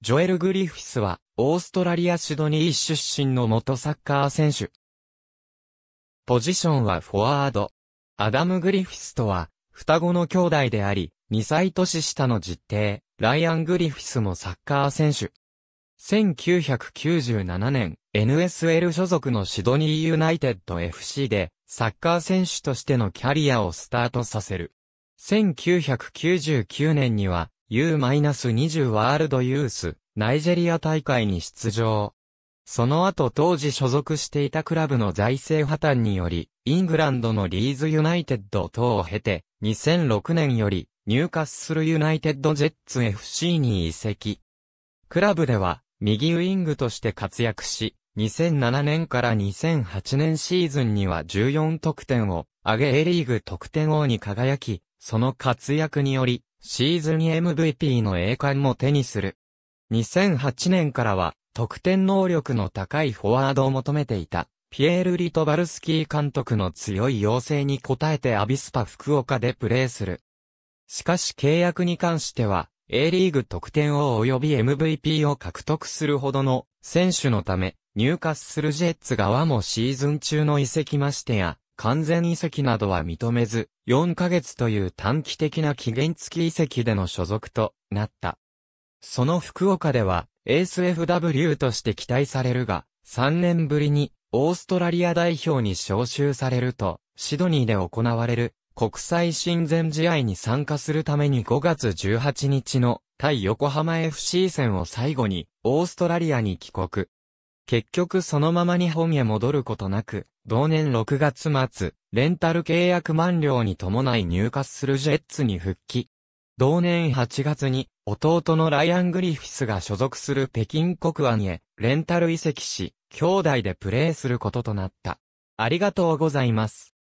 ジョエル・グリフィスは、オーストラリア・シドニー出身の元サッカー選手。ポジションはフォワード。アダム・グリフィスとは、双子の兄弟であり、2歳年下の実弟、ライアン・グリフィスもサッカー選手。1997年、NSL 所属のシドニー・ユナイテッド FC で、サッカー選手としてのキャリアをスタートさせる。1999年には、U-20 ワールドユース、ナイジェリア大会に出場。その後当時所属していたクラブの財政破綻により、イングランドのリーズユナイテッド等を経て、2006年より、入荷するユナイテッドジェッツ FC に移籍。クラブでは、右ウィングとして活躍し、2007年から2008年シーズンには14得点を上げ A リーグ得点王に輝き、その活躍により、シーズン MVP の栄冠も手にする。2008年からは、得点能力の高いフォワードを求めていた、ピエール・リトバルスキー監督の強い要請に応えてアビスパ福岡でプレーする。しかし契約に関しては、A リーグ得点王及び MVP を獲得するほどの選手のため、入荷するジェッツ側もシーズン中の移籍ましてや、完全遺跡などは認めず、4ヶ月という短期的な期限付き遺跡での所属となった。その福岡では、エース FW として期待されるが、3年ぶりにオーストラリア代表に招集されると、シドニーで行われる国際親善試合に参加するために5月18日の対横浜 FC 戦を最後にオーストラリアに帰国。結局そのまま日本へ戻ることなく、同年6月末、レンタル契約満了に伴い入荷するジェッツに復帰。同年8月に、弟のライアン・グリフィスが所属する北京国安へ、レンタル移籍し、兄弟でプレーすることとなった。ありがとうございます。